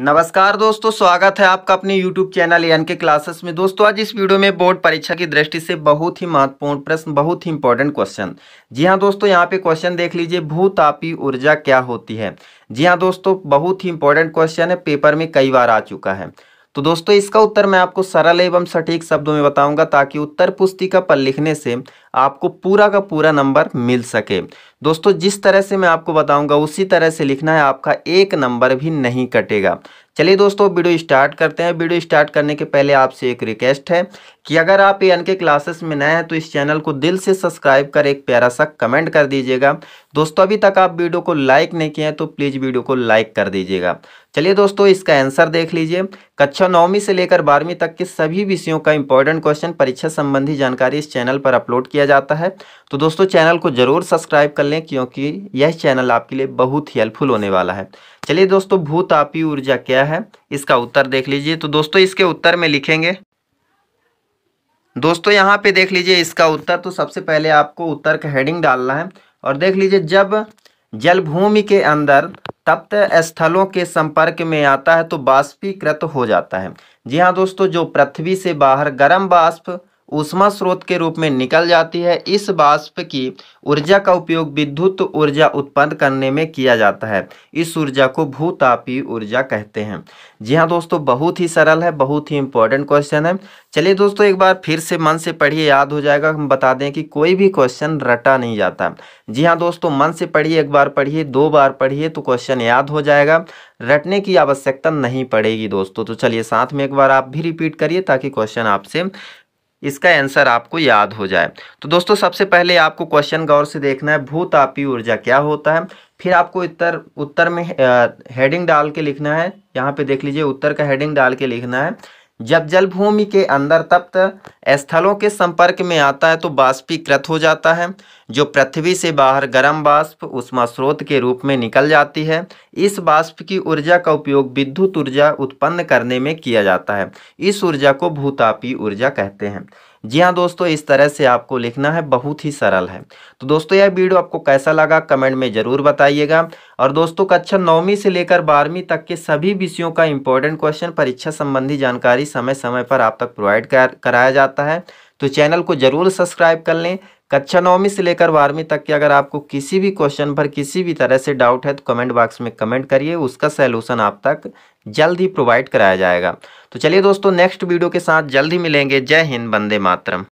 नमस्कार दोस्तों स्वागत है आपका अपने YouTube चैनल एन के क्लासेस में दोस्तों आज इस वीडियो में बोर्ड परीक्षा की दृष्टि से बहुत ही महत्वपूर्ण प्रश्न बहुत ही इंपॉर्टेंट क्वेश्चन जी हाँ दोस्तों यहाँ पे क्वेश्चन देख लीजिए भूतापी ऊर्जा क्या होती है जी हाँ दोस्तों बहुत ही इंपॉर्टेंट क्वेश्चन है पेपर में कई बार आ चुका है तो दोस्तों इसका उत्तर मैं आपको सरल एवं सटीक शब्दों में बताऊंगा ताकि उत्तर पुस्तिका पर लिखने से आपको पूरा का पूरा नंबर मिल सके दोस्तों जिस तरह से मैं आपको बताऊंगा उसी तरह से लिखना है आपका एक नंबर भी नहीं कटेगा चलिए दोस्तों वीडियो स्टार्ट करते हैं वीडियो स्टार्ट करने के पहले आपसे एक रिक्वेस्ट है कि अगर आप ए एन के क्लासेस में नए हैं तो इस चैनल को दिल से सब्सक्राइब कर एक प्यारा सा कमेंट कर दीजिएगा दोस्तों अभी तक आप वीडियो को लाइक नहीं किए हैं तो प्लीज़ वीडियो को लाइक कर दीजिएगा चलिए दोस्तों इसका आंसर देख लीजिए कक्षा नौवीं से लेकर बारहवीं तक के सभी विषयों का इंपॉर्टेंट क्वेश्चन परीक्षा संबंधी जानकारी इस चैनल पर अपलोड किया किया जाता है तो दोस्तों चैनल को ज़रूर सब्सक्राइब कर लें क्योंकि यह चैनल आपके लिए बहुत ही हेल्पफुल होने वाला है चलिए दोस्तों भूतापी ऊर्जा क्या है इसका उत्तर देख लीजिए तो दोस्तों इसके उत्तर में लिखेंगे दोस्तों यहाँ पे देख लीजिए इसका उत्तर तो सबसे पहले आपको उत्तर का हेडिंग डालना है और देख लीजिए जब जलभूमि के अंदर तप्त स्थलों के संपर्क में आता है तो बाष्पीकृत हो जाता है जी हाँ दोस्तों जो पृथ्वी से बाहर गर्म बाष्प ऊष्मा स्रोत के रूप में निकल जाती है इस वाष्प की ऊर्जा का उपयोग विद्युत ऊर्जा उत्पन्न करने में किया जाता है इस ऊर्जा को भूतापी ऊर्जा कहते हैं जी हाँ दोस्तों बहुत ही सरल है बहुत ही इंपॉर्टेंट क्वेश्चन है चलिए दोस्तों एक बार फिर से मन से पढ़िए याद हो जाएगा हम बता दें कि कोई भी क्वेश्चन रटा नहीं जाता जी हाँ दोस्तों मन से पढ़िए एक बार पढ़िए दो बार पढ़िए तो क्वेश्चन याद हो जाएगा रटने की आवश्यकता नहीं पड़ेगी दोस्तों तो चलिए साथ में एक बार आप भी रिपीट करिए ताकि क्वेश्चन आपसे इसका आंसर आपको याद हो जाए तो दोस्तों सबसे पहले आपको क्वेश्चन गौर से देखना है भूतापी ऊर्जा क्या होता है फिर आपको उत्तर उत्तर में हेडिंग डाल के लिखना है यहाँ पे देख लीजिए उत्तर का हेडिंग डाल के लिखना है जब जल भूमि के अंदर तप्त स्थलों के संपर्क में आता है तो बाष्पीकृत हो जाता है जो पृथ्वी से बाहर गर्म बाष्प उष्मा स्रोत के रूप में निकल जाती है इस बाष्प की ऊर्जा का उपयोग विद्युत ऊर्जा उत्पन्न करने में किया जाता है इस ऊर्जा को भूतापी ऊर्जा कहते हैं जी हाँ दोस्तों इस तरह से आपको लिखना है बहुत ही सरल है तो दोस्तों यह वीडियो आपको कैसा लगा कमेंट में ज़रूर बताइएगा और दोस्तों कक्षा नौवीं से लेकर बारहवीं तक के सभी विषयों का इंपॉर्टेंट क्वेश्चन परीक्षा संबंधी जानकारी समय समय पर आप तक प्रोवाइड कराया जाता है तो चैनल को ज़रूर सब्सक्राइब कर लें कक्षा नौवीं से लेकर बारहवीं तक के अगर आपको किसी भी क्वेश्चन पर किसी भी तरह से डाउट है तो कमेंट बॉक्स में कमेंट करिए उसका सैल्यूशन आप तक जल्द ही प्रोवाइड कराया जाएगा तो चलिए दोस्तों नेक्स्ट वीडियो के साथ जल्द ही मिलेंगे जय हिंद बंदे मातरम